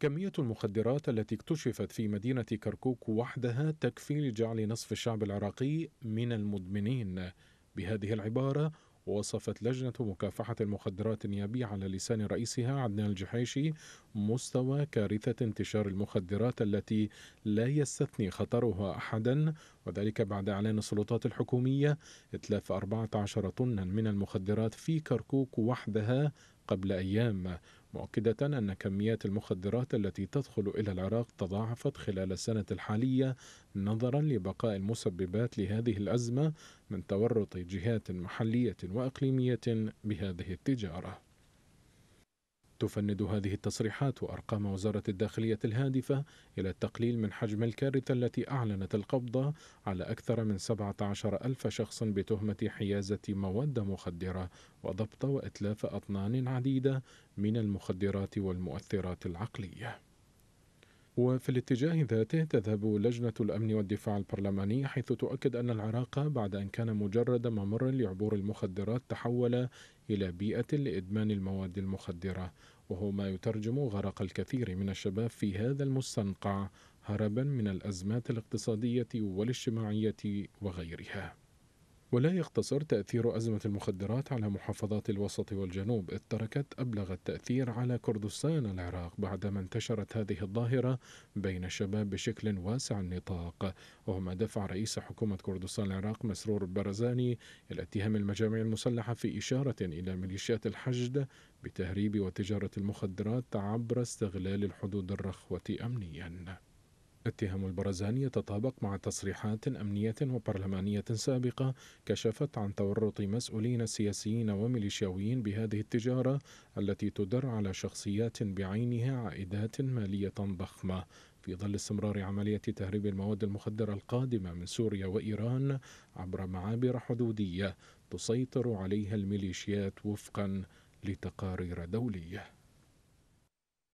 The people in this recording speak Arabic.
كمية المخدرات التي اكتشفت في مدينة كركوك وحدها تكفي لجعل نصف الشعب العراقي من المدمنين بهذه العبارة وصفت لجنة مكافحة المخدرات النيابية على لسان رئيسها عدنان الجحيشي مستوى كارثة انتشار المخدرات التي لا يستثني خطرها أحدا وذلك بعد إعلان السلطات الحكومية إتلاف 14 طنا من المخدرات في كركوك وحدها قبل أيام مؤكدة أن كميات المخدرات التي تدخل إلى العراق تضاعفت خلال السنة الحالية نظرا لبقاء المسببات لهذه الأزمة من تورط جهات محلية وإقليمية بهذه التجارة تفند هذه التصريحات وأرقام وزارة الداخلية الهادفة إلى التقليل من حجم الكارثة التي أعلنت القبض على أكثر من 17 ألف شخص بتهمة حيازة مواد مخدرة وضبط وإتلاف أطنان عديدة من المخدرات والمؤثرات العقلية وفي الاتجاه ذاته تذهب لجنة الأمن والدفاع البرلماني حيث تؤكد أن العراق بعد أن كان مجرد ممر لعبور المخدرات تحول إلى بيئة لإدمان المواد المخدرة وهو ما يترجم غرق الكثير من الشباب في هذا المستنقع هربا من الأزمات الاقتصادية والاجتماعية وغيرها ولا يقتصر تأثير أزمة المخدرات على محافظات الوسط والجنوب إذ تركت أبلغ التأثير على كردستان العراق بعدما انتشرت هذه الظاهرة بين الشباب بشكل واسع النطاق ما دفع رئيس حكومة كردستان العراق مسرور البرزاني إلى اتهام المجاميع المسلحة في إشارة إلى ميليشيات الحشد بتهريب وتجارة المخدرات عبر استغلال الحدود الرخوة أمنياً اتهام البرزان يتطابق مع تصريحات أمنية وبرلمانية سابقة كشفت عن تورط مسؤولين سياسيين وميليشياويين بهذه التجارة التي تدر على شخصيات بعينها عائدات مالية ضخمة في ظل استمرار عملية تهريب المواد المخدرة القادمة من سوريا وإيران عبر معابر حدودية تسيطر عليها الميليشيات وفقا لتقارير دوليه